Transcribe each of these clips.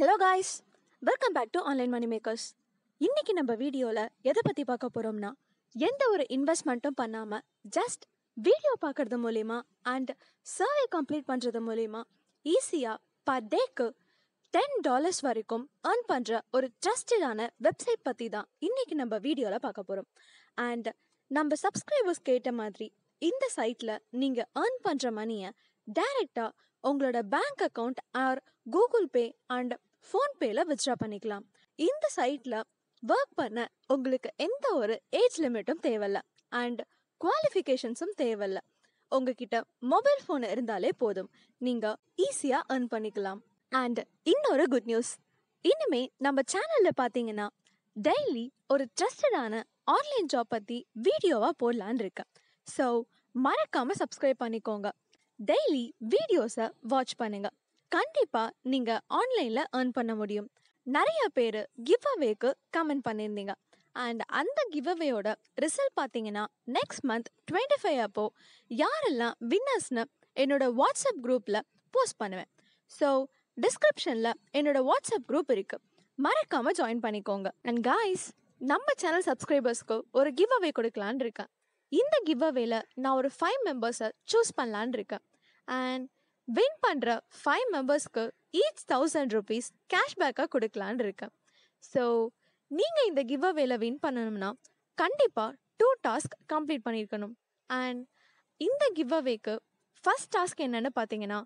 Hello guys welcome back to online money makers இன்றைக்கி நம்ம வீடியோவில் எதை பற்றி பார்க்க போகிறோம்னா எந்த ஒரு இன்வெஸ்ட்மெண்ட்டும் பண்ணாமல் ஜஸ்ட் வீடியோ பார்க்குறது மூலிமா அண்ட் சர்வே கம்ப்ளீட் பண்ணுறது மூலிமா ஈஸியாக பர் டேக்கு டென் டாலர்ஸ் வரைக்கும் ஏர்ன் பண்ணுற ஒரு ட்ரஸ்டடான வெப்சைட் பற்றி தான் இன்றைக்கி நம்ம வீடியோவில் பார்க்க போகிறோம் அண்ட் நம்ம சப்ஸ்கிரைபர்ஸ் கேட்ட மாதிரி இந்த சைட்டில் நீங்கள் ஏர்ன் பண்ணுற மணியை டைரெக்டாக உங்களோட bank account or Google Pay and ஃபோன்பேல வித்ரா பண்ணிக்கலாம் இந்த சைட்ல ஒர்க் பண்ண உங்களுக்கு எந்த ஒரு ஏஜ் லிமிட்டும் தேவையில்ல அண்ட் குவாலிஃபிகேஷன்ஸும் தேவையில்ல உங்ககிட்ட மொபைல் ஃபோன் இருந்தாலே போதும் நீங்க ஈஸியா ஏர்ன் பண்ணிக்கலாம் அண்ட் இன்னொரு குட் நியூஸ் இனிமே நம்ம சேனல்ல பாத்தீங்கன்னா டெய்லி ஒரு ட்ரஸ்டடான ஆன்லைன் ஜாப் பத்தி வீடியோவா போடலான் இருக்கேன் ஸோ மறக்காம சப்ஸ்கிரைப் பண்ணிக்கோங்க டெய்லி வீடியோஸை வாட்ச் பண்ணுங்க கண்டிப்பாக நீங்கள் ஆன்லைனில் ஏர்ன் பண்ண முடியும் நிறைய பேர் கிவ் அவேக்கு கமெண்ட் பண்ணியிருந்தீங்க அண்ட் அந்த கிவ் அவேயோட ரிசல்ட் பார்த்தீங்கன்னா நெக்ஸ்ட் மந்த் டுவெண்ட்டி ஃபைவ் அப்போ யாரெல்லாம் வின்னர்ஸ்னு என்னோட வாட்ஸ்அப் குரூப்பில் போஸ்ட் பண்ணுவேன் ஸோ டிஸ்கிரிப்ஷனில் என்னோட வாட்ஸ்அப் குரூப் இருக்குது மறக்காமல் ஜாயின் பண்ணிக்கோங்க அண்ட் காய்ஸ் நம்ம சேனல் சப்ஸ்கிரைபர்ஸ்க்கு ஒரு கிவ் அவே கொடுக்கலான்னு இருக்கேன் இந்த கிவ் நான் ஒரு ஃபைவ் மெம்பர்ஸை சூஸ் பண்ணலான் இருக்கேன் அண்ட் வின் பண்ணுற ஃபைவ் மெம்பர்ஸ்க்கு ஈச் தௌசண்ட் ருபீஸ் கேஷ்பேக்காக கொடுக்கலான் இருக்கேன் ஸோ நீங்கள் இந்த கிவ் வின் பண்ணணும்னா கண்டிப்பாக டூ டாஸ்க் கம்ப்ளீட் பண்ணியிருக்கணும் அண்ட் இந்த கிவ் அவேக்கு ஃபஸ்ட் டாஸ்க் என்னென்னு பார்த்தீங்கன்னா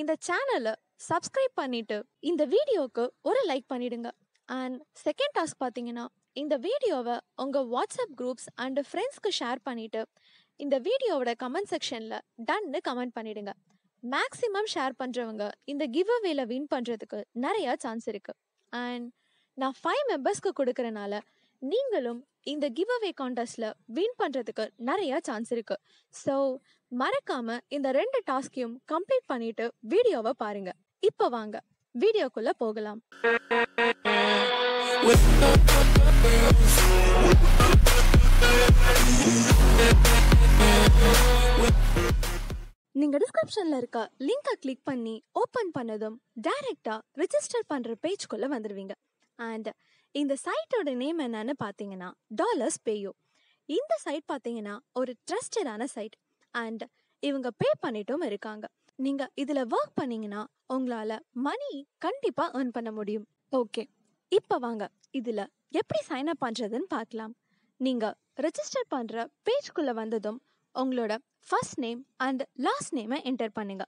இந்த சேனலை சப்ஸ்கிரைப் பண்ணிவிட்டு இந்த வீடியோவுக்கு ஒரு லைக் பண்ணிவிடுங்க அண்ட் செகண்ட் டாஸ்க் பார்த்தீங்கன்னா இந்த வீடியோவை உங்கள் வாட்ஸ்அப் குரூப்ஸ் அண்டு ஃப்ரெண்ட்ஸ்க்கு ஷேர் பண்ணிவிட்டு இந்த வீடியோவோட கமெண்ட் செக்ஷனில் டன்னு கமெண்ட் பண்ணிடுங்க மேக்ஸிமம் ஷேர் பண்ணுறவங்க இந்த கிவ் அவேல வின் பண்ணுறதுக்கு நிறையா சான்ஸ் இருக்குது அண்ட் நான் ஃபைவ் மெம்பர்ஸ்க்கு கொடுக்குறனால நீங்களும் இந்த கிவ் அவே கான்டெஸ்ட்டில் வின் பண்ணுறதுக்கு நிறையா சான்ஸ் இருக்குது ஸோ மறக்காமல் இந்த ரெண்டு டாஸ்கையும் கம்ப்ளீட் பண்ணிவிட்டு வீடியோவை பாருங்கள் இப்போ வாங்க வீடியோக்குள்ளே போகலாம் நீங்கள் டிஸ்கிரிப்ஷனில் இருக்க லிங்கை கிளிக் பண்ணி ஓப்பன் பண்ணதும் டைரெக்டாக ரிஜிஸ்டர் பண்ணுற பேஜ்குள்ளே வந்துடுவீங்க அண்ட் இந்த சைட்டோட நேம் என்னன்னு பார்த்தீங்கன்னா டாலர்ஸ் பேயோ இந்த சைட் பார்த்தீங்கன்னா ஒரு ட்ரஸ்டடான சைட் அண்ட் இவங்க பே பண்ணிட்டும் இருக்காங்க நீங்கள் இதில் ஒர்க் பண்ணிங்கன்னா உங்களால் மணி கண்டிப்பாக ஏர்ன் பண்ண முடியும் ஓகே இப்போ வாங்க இதில் எப்படி சைன் அப் பண்ணுறதுன்னு பார்க்கலாம் நீங்கள் ரெஜிஸ்டர் பண்ணுற பேஜ்குள்ளே வந்ததும் உங்களோட ஃபர்ஸ்ட் நேம் அண்ட் லாஸ்ட் நேமை என்டர் பண்ணுங்க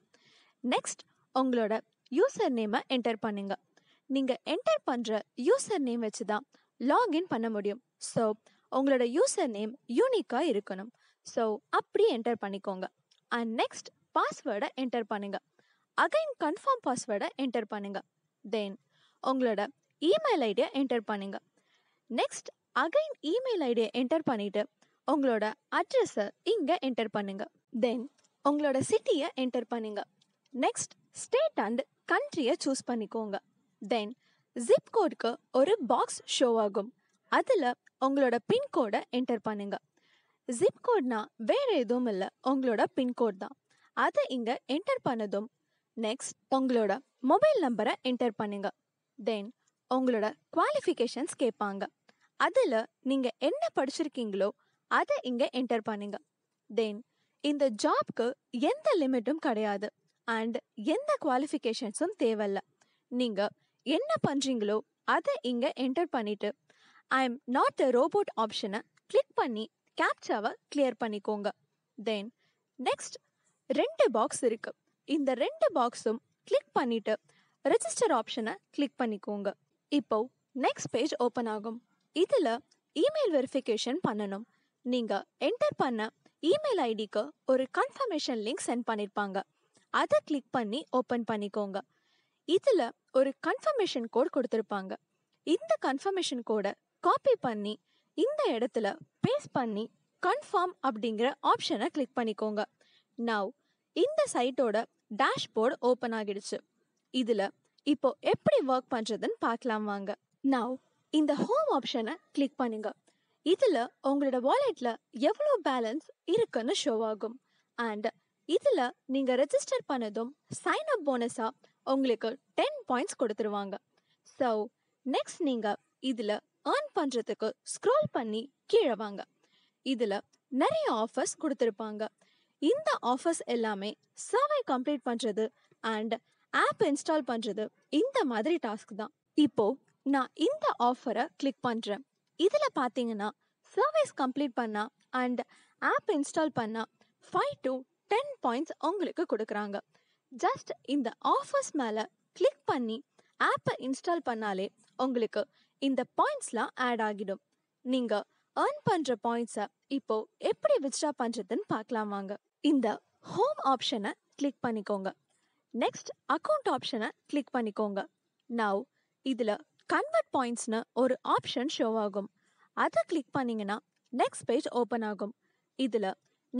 நெக்ஸ்ட் உங்களோட யூசர் நேமை என்டர் பண்ணுங்க நீங்கள் என்டர் பண்ணுற யூசர் நேம் வச்சு தான் லாகின் பண்ண முடியும் ஸோ உங்களோட யூசர் நேம் யூனிக்காக இருக்கணும் ஸோ அப்படி என்டர் பண்ணிக்கோங்க அண்ட் நெக்ஸ்ட் பாஸ்வேர்டை என்டர் பண்ணுங்க அகைன் கன்ஃபார்ம் பாஸ்வேர்டை என்டர் பண்ணுங்க தென் உங்களோட இமெயில் ஐடியை என்டர் பண்ணுங்க நெக்ஸ்ட் அகைன் இமெயில் ஐடியை என்டர் பண்ணிவிட்டு உங்களோட அட்ரஸை இங்கே என்டர் பண்ணுங்க தென் உங்களோட சிட்டியை என்டர் பண்ணுங்க நெக்ஸ்ட் ஸ்டேட் அண்ட் கண்ட்ரியை சூஸ் பண்ணிக்கோங்க தென் ஜிப்கோடுக்கு ஒரு பாக்ஸ் ஷோ ஆகும் அதில் உங்களோட பின்கோடை என்டர் பண்ணுங்க ஜிப்கோட்னா வேறு எதுவும் இல்லை உங்களோட பின்கோட் தான் அதை இங்கே என்டர் பண்ணதும் நெக்ஸ்ட் உங்களோட மொபைல் நம்பரை என்டர் பண்ணுங்க தென் உங்களோட குவாலிஃபிகேஷன்ஸ் கேட்பாங்க அதில் நீங்கள் என்ன படிச்சிருக்கீங்களோ அதை இங்கே என்டர் பண்ணுங்க தென் இந்த ஜாப்க்கு எந்த லிமிட்டும் கிடையாது அண்ட் எந்த குவாலிஃபிகேஷன்ஸும் தேவையில்ல நீங்கள் என்ன பண்ணுறீங்களோ அதை இங்கே என்டர் பண்ணிவிட்டு I am not a robot ஆப்ஷனை கிளிக் பண்ணி கேப்சாவை கிளியர் பண்ணிக்கோங்க தென் நெக்ஸ்ட் ரெண்டு பாக்ஸ் இருக்குது இந்த ரெண்டு பாக்ஸும் கிளிக் பண்ணிவிட்டு ரெஜிஸ்டர் ஆப்ஷனை கிளிக் பண்ணிக்கோங்க இப்போ நெக்ஸ்ட் பேஜ் ஓப்பன் ஆகும் இதில் இமெயில் வெரிஃபிகேஷன் பண்ணணும் நீங்கள் என்டர் பண்ண இமெயில் ஐடிக்கு ஒரு கன்ஃபர்மேஷன் லிங்க் சென்ட் பண்ணியிருப்பாங்க அதை கிளிக் பண்ணி ஓப்பன் பண்ணிக்கோங்க இதில் ஒரு கன்ஃபர்மேஷன் கோட் கொடுத்துருப்பாங்க இந்த கன்ஃபர்மேஷன் கோடை காப்பி பண்ணி இந்த இடத்துல பேஸ்ட் பண்ணி கன்ஃபார்ம் அப்படிங்கிற ஆப்ஷனை கிளிக் பண்ணிக்கோங்க நவ் இந்த சைட்டோட டேஷ்போர்டு ஓப்பன் ஆகிடுச்சு இதில் இப்போ எப்படி ஒர்க் பண்ணுறதுன்னு பார்க்கலாம் வாங்க நான் இந்த ஹோம் ஆப்ஷனை கிளிக் பண்ணுங்க இதில் உங்களோட வாலெட்டில் எவ்வளோ பேலன்ஸ் இருக்குன்னு ஷோ ஆகும் அண்ட் இதில் நீங்கள் ரெஜிஸ்டர் பண்ணதும் சைன் அப் போனஸாக உங்களுக்கு டென் பாயிண்ட்ஸ் கொடுத்துருவாங்க ஸோ நெக்ஸ்ட் நீங்கள் இதில் ஏர்ன் பண்ணுறதுக்கு ஸ்க்ரோல் பண்ணி கீழே வாங்க இதில் நிறைய ஆஃபர்ஸ் கொடுத்துருப்பாங்க இந்த ஆஃபர்ஸ் எல்லாமே சர்வே கம்ப்ளீட் பண்ணுறது அண்ட் ஆப் இன்ஸ்டால் பண்ணுறது இந்த மாதிரி டாஸ்க் தான் இப்போ நான் இந்த ஆஃபரை கிளிக் பண்ணுறேன் இதில் பார்த்தீங்கன்னா சர்வீஸ் கம்ப்ளீட் பண்ணால் அண்ட் ஆப் இன்ஸ்டால் பண்ணால் ஃபைவ் டு டென் பாயிண்ட்ஸ் உங்களுக்கு கொடுக்குறாங்க ஜஸ்ட் இந்த ஆஃபர்ஸ் மேலே கிளிக் பண்ணி ஆப்பை இன்ஸ்டால் பண்ணாலே உங்களுக்கு இந்த பாயிண்ட்ஸ்லாம் ஆட் ஆகிடும் நீங்கள் ஏர்ன் பண்ணுற பாயிண்ட்ஸை இப்போ எப்படி வித்ட்ரா பண்ணுறதுன்னு பார்க்கலாம் வாங்க இந்த ஹோம் ஆப்ஷனை கிளிக் பண்ணிக்கோங்க நெக்ஸ்ட் அக்கௌண்ட் ஆப்ஷனை கிளிக் பண்ணிக்கோங்க நவ் இதில் கன்வெர்ட் பாயிண்ட்ஸ்னு ஒரு ஆப்ஷன் ஷோ ஆகும் அதை கிளிக் பண்ணிங்கன்னா நெக்ஸ்ட் பேஜ் ஓப்பன் ஆகும் இதில்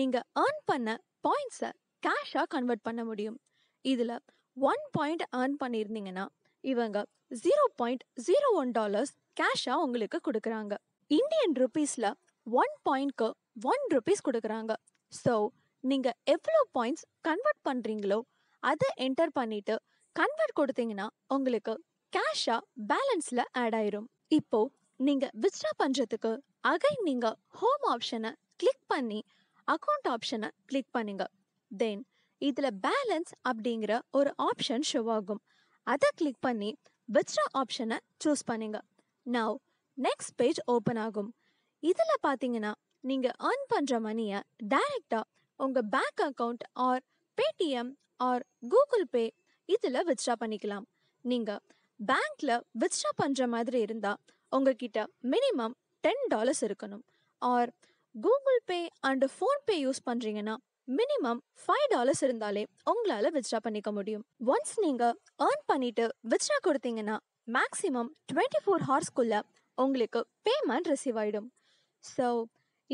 நீங்கள் ஏர்ன் பண்ண பாயிண்ட்ஸை கேஷாக கன்வெர்ட் பண்ண முடியும் இதில் ஒன் பாயிண்ட் ஏர்ன் பண்ணியிருந்தீங்கன்னா இவங்க zero point zero one dollars கேஷாக உங்களுக்கு கொடுக்குறாங்க இந்தியன் ருபீஸில் ஒன் பாயிண்ட்க்கு ஒன் ருபீஸ் கொடுக்குறாங்க ஸோ நீங்கள் எவ்வளோ பாயிண்ட்ஸ் கன்வெர்ட் பண்ணுறீங்களோ அதை என்டர் பண்ணிட்டு கன்வெர்ட் கொடுத்தீங்கன்னா உங்களுக்கு கேஷா பேலன்ஸ்ல ஆட் ஆயிரும் இப்போ நீங்க விஸ்ட்ரா பண்றதுக்கு அகை நீங்க ஹோம் ஆப்ஷனை கிளிக் பண்ணி அக்கௌண்ட் ஆப்ஷனை கிளிக் பண்ணுங்க தென் இதுல பேலன்ஸ் அப்படிங்கிற ஒரு ஆப்ஷன் ஷோ ஆகும் அதை கிளிக் பண்ணி விஸ்ட்ரா ஆப்ஷனை சூஸ் பண்ணுங்க நவ் நெக்ஸ்ட் பேஜ் ஓபன் ஆகும் இதுல பாத்தீங்கன்னா நீங்க ஏர்ன் பண்ற மணியை டைரக்டா உங்க bank account or Paytm or Google Pay இதில் வித்ட்ரா பண்ணிக்கலாம் நீங்கள் பேங்க்கில் வித்ட்ரா பண்ணுற மாதிரி இருந்தால் உங்ககிட்ட மினிமம் டென் டாலர்ஸ் இருக்கணும் or Google Pay and PhonePe use பண்ணுறீங்கன்னா மினிமம் ஃபைவ் டாலர்ஸ் இருந்தாலே உங்களால் வித்ட்ரா பண்ணிக்க முடியும் ஒன்ஸ் நீங்கள் ஏர்ன் பண்ணிவிட்டு வித்ட்ரா கொடுத்தீங்கன்னா மேக்ஸிமம் டுவெண்ட்டி ஃபோர் ஹார்ஸ்க்குள்ளே உங்களுக்கு பேமெண்ட் ரிசீவ் ஆகிடும் ஸோ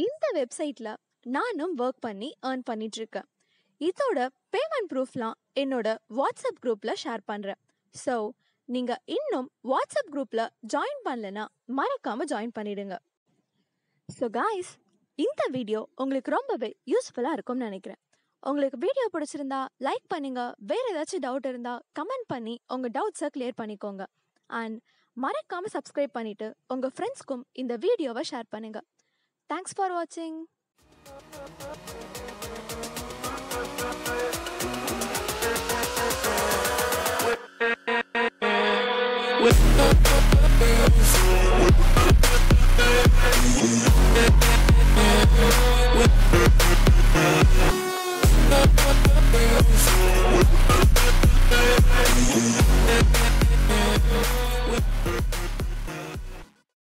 இந்த வெப்சைட்டில் நானும் ஒர்க் பண்ணி ஏர்ன் பண்ணிகிட்ருக்கேன் இதோட பேமெண்ட் ப்ரூஃப்லாம் என்னோட வாட்ஸ்அப் குரூப்பில் ஷேர் பண்ணுறேன் ஸோ நீங்கள் இன்னும் வாட்ஸ்அப் குரூப்பில் ஜாயின் பண்ணலன்னா மறக்காமல் ஜாயின் பண்ணிடுங்க ஸோ காய்ஸ் இந்த வீடியோ உங்களுக்கு ரொம்பவே யூஸ்ஃபுல்லாக இருக்கும்னு நினைக்கிறேன் உங்களுக்கு வீடியோ பிடிச்சிருந்தா லைக் பண்ணுங்க வேறு ஏதாச்சும் டவுட் இருந்தால் கமெண்ட் பண்ணி உங்கள் டவுட்ஸை கிளியர் பண்ணிக்கோங்க அண்ட் மறக்காமல் சப்ஸ்கிரைப் பண்ணிவிட்டு உங்கள் ஃப்ரெண்ட்ஸ்க்கும் இந்த வீடியோவை ஷேர் பண்ணுங்கள் தேங்க்ஸ் ஃபார் வாட்சிங் Thank you.